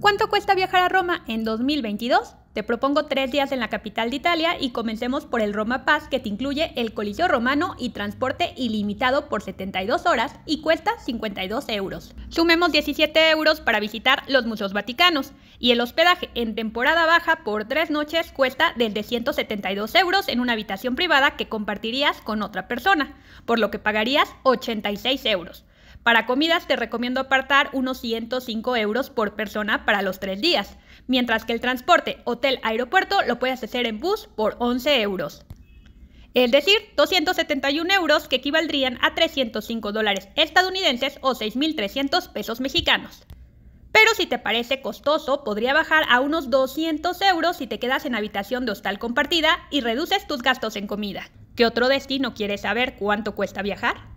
¿Cuánto cuesta viajar a Roma en 2022? Te propongo tres días en la capital de Italia y comencemos por el Roma Pass que te incluye el Coliseo Romano y transporte ilimitado por 72 horas y cuesta 52 euros. Sumemos 17 euros para visitar los museos vaticanos y el hospedaje en temporada baja por tres noches cuesta desde 172 euros en una habitación privada que compartirías con otra persona, por lo que pagarías 86 euros. Para comidas te recomiendo apartar unos 105 euros por persona para los tres días, mientras que el transporte hotel-aeropuerto lo puedes hacer en bus por 11 euros. Es decir, 271 euros que equivaldrían a 305 dólares estadounidenses o 6.300 pesos mexicanos. Pero si te parece costoso, podría bajar a unos 200 euros si te quedas en habitación de hostal compartida y reduces tus gastos en comida. ¿Qué otro destino quieres saber cuánto cuesta viajar?